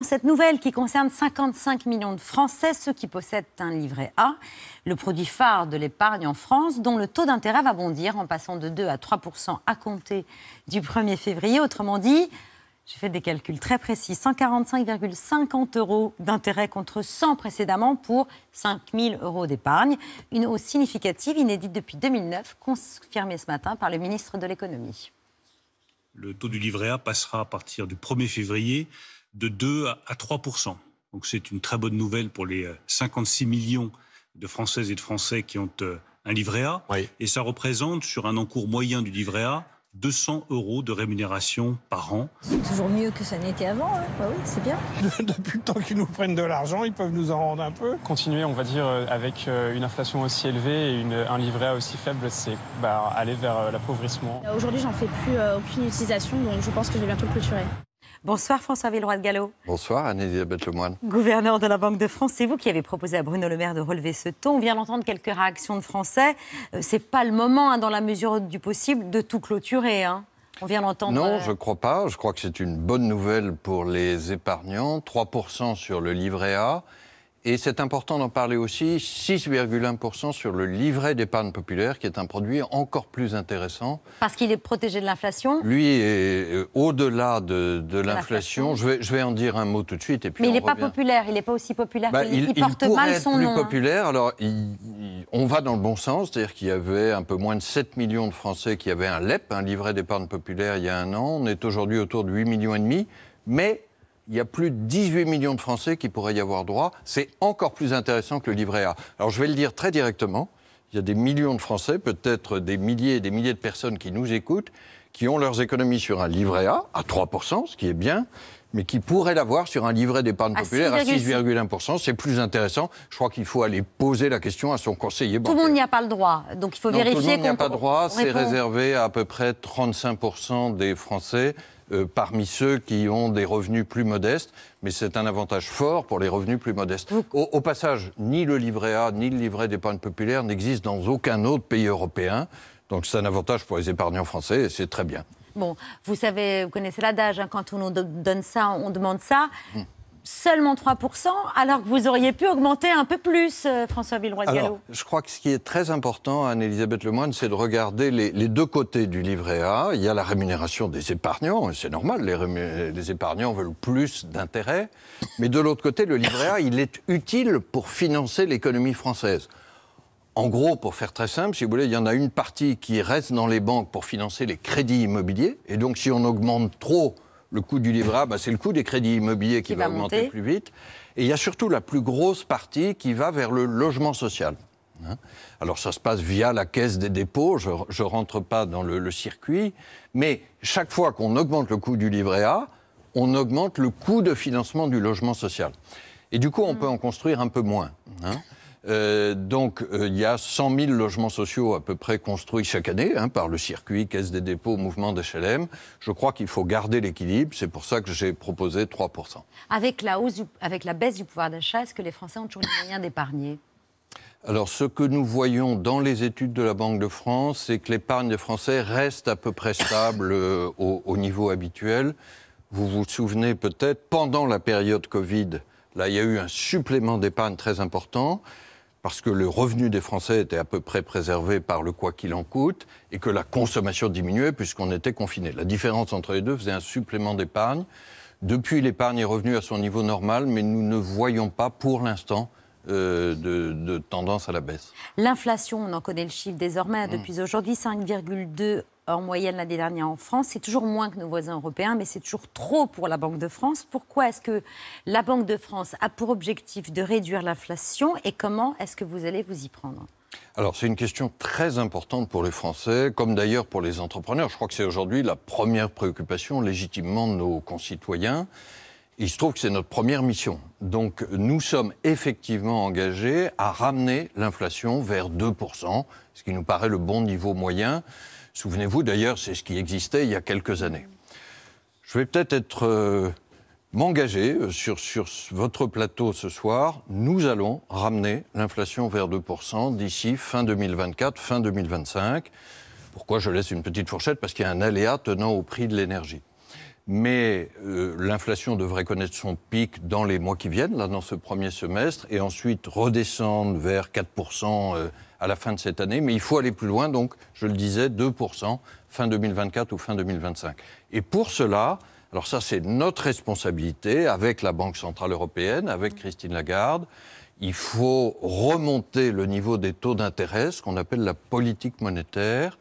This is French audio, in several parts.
Cette nouvelle qui concerne 55 millions de Français, ceux qui possèdent un livret A, le produit phare de l'épargne en France, dont le taux d'intérêt va bondir en passant de 2 à 3 à compter du 1er février. Autrement dit, j'ai fait des calculs très précis, 145,50 euros d'intérêt contre 100 précédemment pour 5 000 euros d'épargne. Une hausse significative, inédite depuis 2009, confirmée ce matin par le ministre de l'économie. Le taux du livret A passera à partir du 1er février de 2 à 3 Donc c'est une très bonne nouvelle pour les 56 euh, millions de Françaises et de Français qui ont euh, un livret A. Et ça représente, sur un encours moyen du livret A, 200 euros de rémunération par an. C'est toujours mieux que ça n'était avant, hein. bah oui, c'est bien. Depuis le temps qu'ils nous prennent de l'argent, ils peuvent nous en rendre un peu. Continuer, on va dire, euh, avec une inflation aussi élevée et un livret A aussi faible, c'est bah, aller vers l'appauvrissement. Aujourd'hui, j'en fais plus aucune utilisation, donc je pense que je vais bientôt le clôturer. Bonsoir François Villeroy de Gallo. Bonsoir Anne-Elisabeth Lemoine. Gouverneur de la Banque de France, c'est vous qui avez proposé à Bruno Le Maire de relever ce ton. On vient d'entendre quelques réactions de Français. Euh, ce n'est pas le moment, hein, dans la mesure du possible, de tout clôturer. Hein. On vient d'entendre. Non, euh, je ne crois pas. Je crois que c'est une bonne nouvelle pour les épargnants. 3% sur le livret A et c'est important d'en parler aussi, 6,1% sur le livret d'épargne populaire, qui est un produit encore plus intéressant. Parce qu'il est protégé de l'inflation Lui est euh, au-delà de, l'inflation. Je vais, en dire un mot tout de suite. Et puis Mais il n'est pas populaire, il n'est pas aussi populaire bah, porte mal son porte il mal plus hein. populaire. Alors, on va dans le bon sens, c'est-à-dire qu'il y avait un peu moins de 7 millions de Français qui avaient un LEP, un livret d'épargne populaire, il y a un an. On est aujourd'hui autour de 8 millions et demi. Mais il y a plus de 18 millions de Français qui pourraient y avoir droit. C'est encore plus intéressant que le livret A. Alors je vais le dire très directement, il y a des millions de Français, peut-être des milliers et des milliers de personnes qui nous écoutent, qui ont leurs économies sur un livret A à 3%, ce qui est bien, mais qui pourraient l'avoir sur un livret d'épargne populaire à 6,1%. C'est plus intéressant. Je crois qu'il faut aller poser la question à son conseiller bancaire. Tout le monde n'y a pas le droit. Donc il faut vérifier. Tout le monde n'y a pas le droit. C'est réservé à à peu près 35% des Français. Euh, parmi ceux qui ont des revenus plus modestes, mais c'est un avantage fort pour les revenus plus modestes. Au, passage, ni le livret A, ni le livret d'épargne populaire n'existent dans aucun autre pays européen, donc c'est un avantage pour les épargnants français et c'est très bien. Bon, vous savez, vous connaissez l'adage, hein, quand on nous donne ça, on demande ça. Hmm seulement 3%, alors que vous auriez pu augmenter un peu plus, euh, François Villeroy Gallo Je crois que ce qui est très important, hein, Anne-Elisabeth Lemoine, c'est de regarder les, deux côtés du livret A. Il y a la rémunération des épargnants, et c'est normal, les, épargnants veulent plus d'intérêt. Mais de l'autre côté, le livret A, il est utile pour financer l'économie française. En gros, pour faire très simple, si vous voulez, il y en a une partie qui reste dans les banques pour financer les crédits immobiliers. Et donc, si on augmente trop le coût du livret A, bah, c'est le coût des crédits immobiliers qui, va, augmenter plus vite. Et il y a surtout la plus grosse partie qui va vers le logement social. Hein. Alors ça se passe via la caisse des dépôts, je ne rentre pas dans le, circuit, mais chaque fois qu'on augmente le coût du livret A, on augmente le coût de financement du logement social. Et du coup, on mm. peut en construire un peu moins. Hein. Euh, donc, euh, il y a 100 000 logements sociaux à peu près construits chaque année hein, par le circuit Caisse des dépôts, mouvement d'HLM. Je crois qu'il faut garder l'équilibre. C'est pour ça que j'ai proposé 3 avec la, avec la baisse du pouvoir d'achat, est-ce que les Français ont toujours les moyens d'épargner alors, ce que nous voyons dans les études de la Banque de France, c'est que l'épargne des Français reste à peu près stable euh, au, au, niveau habituel. Vous vous souvenez peut-être, pendant la période Covid, Là, il y a eu un supplément d'épargne très important parce que le revenu des Français était à peu près préservé par le quoi qu'il en coûte et que la consommation diminuait puisqu'on était confiné. La différence entre les deux faisait un supplément d'épargne. Depuis, l'épargne est revenue à son niveau normal, mais nous ne voyons pas pour l'instant euh, de, tendance à la baisse. L'inflation, on en connaît le chiffre désormais, mmh. depuis aujourd'hui 5,2 en moyenne l'année dernière en France. C'est toujours moins que nos voisins européens, mais c'est toujours trop pour la Banque de France. Pourquoi est-ce que la Banque de France a pour objectif de réduire l'inflation et comment est-ce que vous allez vous y prendre alors, c'est une question très importante pour les Français, comme d'ailleurs pour les entrepreneurs. Je crois que c'est aujourd'hui la première préoccupation légitimement de nos concitoyens. Il se trouve que c'est notre première mission. Donc, nous sommes effectivement engagés à ramener l'inflation vers 2%, ce qui nous paraît le bon niveau moyen. Souvenez-vous d'ailleurs, c'est ce qui existait il y a quelques années. Je vais peut-être être, euh, m'engager euh, sur, sur votre plateau ce soir. Nous allons ramener l'inflation vers 2% d'ici fin 2024, fin 2025. Pourquoi je laisse une petite fourchette Parce qu'il y a un aléa tenant au prix de l'énergie. Mais euh, l'inflation devrait connaître son pic dans les mois qui viennent, là, dans ce premier semestre, et ensuite redescendre vers 4% à la fin de cette année, mais il faut aller plus loin, donc je le disais, 2% fin 2024 ou fin 2025. Et pour cela, alors ça c'est notre responsabilité avec la Banque Centrale Européenne, avec Christine Lagarde, il faut remonter le niveau des taux d'intérêt, ce qu'on appelle la politique monétaire.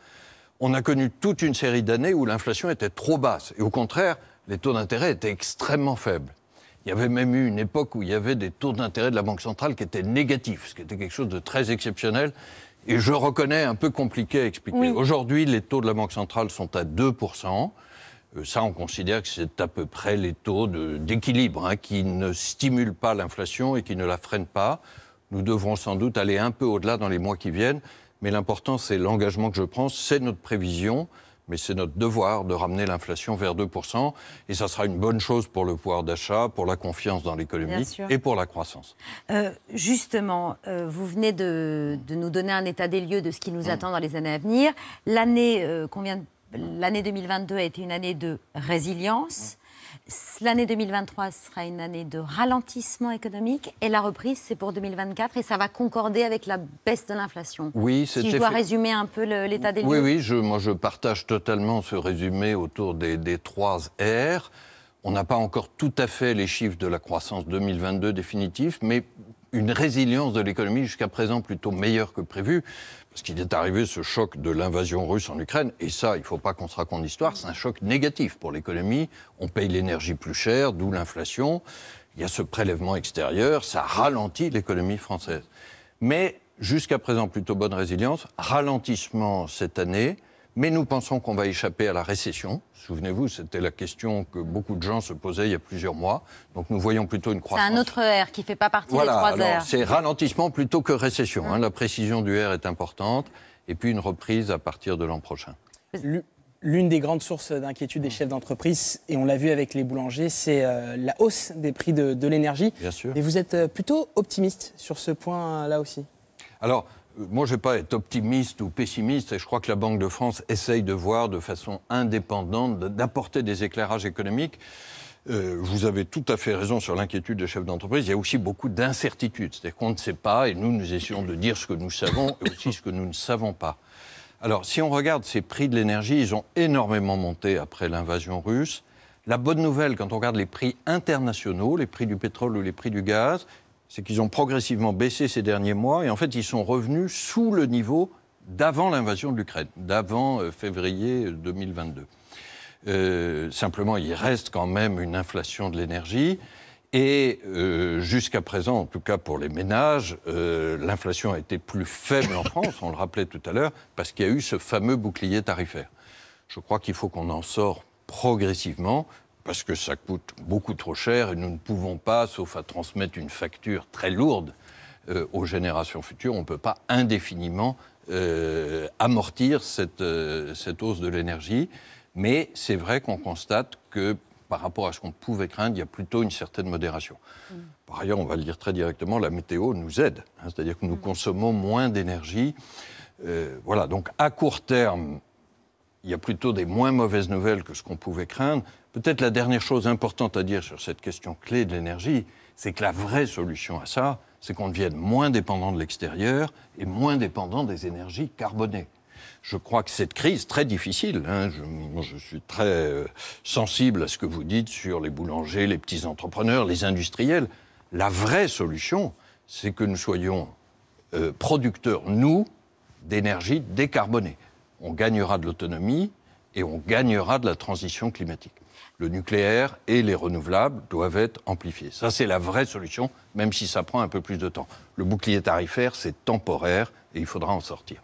On a connu toute une série d'années où l'inflation était trop basse et au contraire, les taux d'intérêt étaient extrêmement faibles. Il y avait même eu une époque où il y avait des taux d'intérêt de la Banque centrale qui étaient négatifs, ce qui était quelque chose de très exceptionnel et je reconnais un peu compliqué à expliquer. Aujourd'hui, les taux de la Banque centrale sont à 2%. Euh, ça, on considère que c'est à peu près les taux d'équilibre hein, qui ne stimulent pas l'inflation et qui ne la freinent pas. Nous devrons sans doute aller un peu au-delà dans les mois qui viennent, mais l'important, c'est l'engagement que je prends, c'est notre prévision mais c'est notre devoir de ramener l'inflation vers 2%, et ça sera une bonne chose pour le pouvoir d'achat, pour la confiance dans l'économie et pour la croissance. Euh, justement, euh, vous venez de, nous donner un état des lieux de ce qui nous mm. attend dans les années à venir. L'année combien euh, L'année 2022 a été une année de résilience. L'année 2023 sera une année de ralentissement économique et la reprise, c'est pour 2024 et ça va concorder avec la baisse de l'inflation. Oui, Si je dois résumer un peu l'état des lieux. Oui, oui, je, moi je partage totalement ce résumé autour des, des trois R. On n'a pas encore tout à fait les chiffres de la croissance 2022 définitifs, mais une résilience de l'économie jusqu'à présent plutôt meilleure que prévu, parce qu'il est arrivé ce choc de l'invasion russe en Ukraine, et ça, il ne faut pas qu'on se raconte l'histoire, c'est un choc négatif pour l'économie. On paye l'énergie plus cher, d'où l'inflation. Il y a ce prélèvement extérieur, ça ralentit l'économie française. Mais jusqu'à présent plutôt bonne résilience, ralentissement cette année, mais nous pensons qu'on va échapper à la récession. Souvenez-vous, c'était la question que beaucoup de gens se posaient il y a plusieurs mois. Donc nous voyons plutôt une croissance. C'est un autre R qui ne fait pas partie des trois R. C'est ralentissement plutôt que récession. Hein. Hum. la précision du R est importante. Et puis une reprise à partir de l'an prochain. L'une des grandes sources d'inquiétude des chefs d'entreprise, et on l'a vu avec les boulangers, c'est euh, la hausse des prix de, l'énergie. Bien sûr. Et vous êtes euh, plutôt optimiste sur ce point-là aussi alors, moi, je ne vais pas être optimiste ou pessimiste, et je crois que la Banque de France essaye de voir de façon indépendante, d'apporter des éclairages économiques. Euh, vous avez tout à fait raison sur l'inquiétude des chefs d'entreprise. Il y a aussi beaucoup d'incertitudes. C'est-à-dire qu'on ne sait pas, et nous, nous essayons de dire ce que nous savons et aussi ce que nous ne savons pas. Alors, si on regarde ces prix de l'énergie, ils ont énormément monté après l'invasion russe. La bonne nouvelle, quand on regarde les prix internationaux, les prix du pétrole ou les prix du gaz, c'est qu'ils ont progressivement baissé ces derniers mois et en fait ils sont revenus sous le niveau d'avant l'invasion de l'Ukraine, d'avant euh, février 2022. Euh, euh, simplement, il reste quand même une inflation de l'énergie. Et jusqu'à présent, en tout cas pour les ménages, l'inflation a été plus faible en France, on le rappelait tout à l'heure, parce qu'il y a eu ce fameux bouclier tarifaire. Je crois qu'il faut qu'on en sort progressivement parce que ça coûte beaucoup trop cher et nous ne pouvons pas, sauf à transmettre une facture très lourde euh, aux générations futures, on ne peut pas indéfiniment euh, amortir euh, cette, hausse de l'énergie. Mais c'est vrai qu'on constate que par rapport à ce qu'on pouvait craindre, il y a plutôt une certaine modération. Mm. Par ailleurs, on va le dire très directement, la météo nous aide, hein, c'est-à-dire que nous mm. consommons moins d'énergie. voilà, donc à court terme, il y a plutôt des moins mauvaises nouvelles que ce qu'on pouvait craindre. Peut-être la dernière chose importante à dire sur cette question clé de l'énergie, c'est que la vraie solution à ça, c'est qu'on devienne moins dépendant de l'extérieur et moins dépendant des énergies carbonées. Je crois que cette crise très difficile, hein, je, suis très euh, sensible à ce que vous dites sur les boulangers, les petits entrepreneurs, les industriels. La vraie solution, c'est que nous soyons euh, producteurs, nous, d'énergie décarbonée. On gagnera de l'autonomie et on gagnera de la transition climatique le nucléaire et les renouvelables doivent être amplifiés. Ça, c'est la vraie solution, même si ça prend un peu plus de temps. Le bouclier tarifaire, c'est temporaire et il faudra en sortir.